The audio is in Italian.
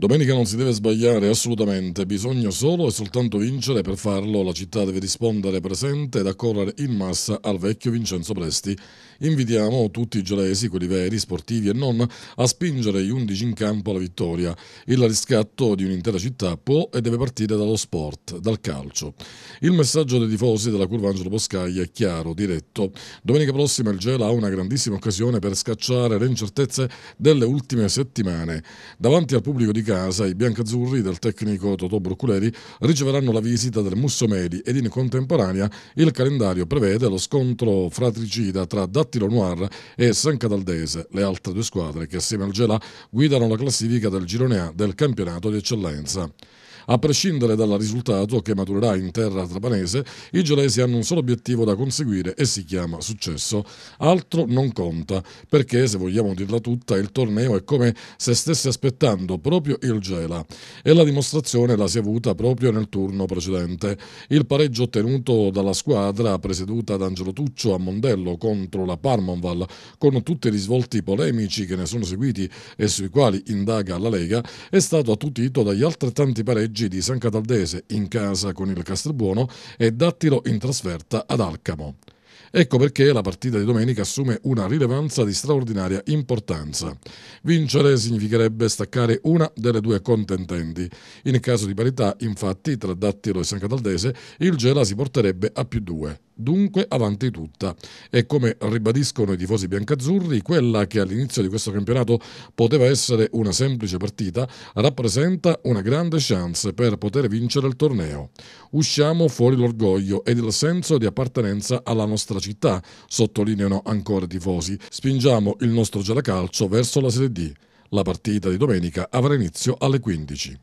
Domenica non si deve sbagliare assolutamente, bisogna solo e soltanto vincere. Per farlo la città deve rispondere presente ed accorrere in massa al vecchio Vincenzo Presti. Invitiamo tutti i gelesi, quelli veri, sportivi e non, a spingere gli undici in campo alla vittoria. Il riscatto di un'intera città può e deve partire dallo sport, dal calcio. Il messaggio dei tifosi della curva Angelo Boscaglia è chiaro, diretto. Domenica prossima il Gela ha una grandissima occasione per scacciare le incertezze delle ultime settimane. Davanti al pubblico di casa, i biancazzurri del tecnico Totò Bruculeri riceveranno la visita del Mussomeli ed in contemporanea il calendario prevede lo scontro fratricida tra Dattilo Noir e San Cataldese, le altre due squadre che assieme al Gela guidano la classifica del girone A del campionato di eccellenza. A prescindere dal risultato che maturerà in terra trapanese, i gelesi hanno un solo obiettivo da conseguire e si chiama successo. Altro non conta, perché se vogliamo dirla tutta, il torneo è come se stesse aspettando proprio il Gela e la dimostrazione la si è avuta proprio nel turno precedente. Il pareggio ottenuto dalla squadra presieduta da Angelo Tuccio a Mondello contro la Parmonval, con tutti i risvolti polemici che ne sono seguiti e sui quali indaga la Lega, è stato attutito dagli altrettanti pareggi pareggi di San Cataldese in casa con il Castelbuono e Dattilo in trasferta ad Alcamo. Ecco perché la partita di domenica assume una rilevanza di straordinaria importanza. Vincere significherebbe staccare una delle due contendenti. In caso di parità, infatti, tra Dattilo e San Cataldese, il Gela si porterebbe a più due dunque avanti tutta. E come ribadiscono i tifosi biancazzurri, quella che all'inizio di questo campionato poteva essere una semplice partita, rappresenta una grande chance per poter vincere il torneo. Usciamo fuori l'orgoglio ed il senso di appartenenza alla nostra città, sottolineano ancora i tifosi. Spingiamo il nostro gelacalcio verso la Serie D. La partita di domenica avrà inizio alle 15.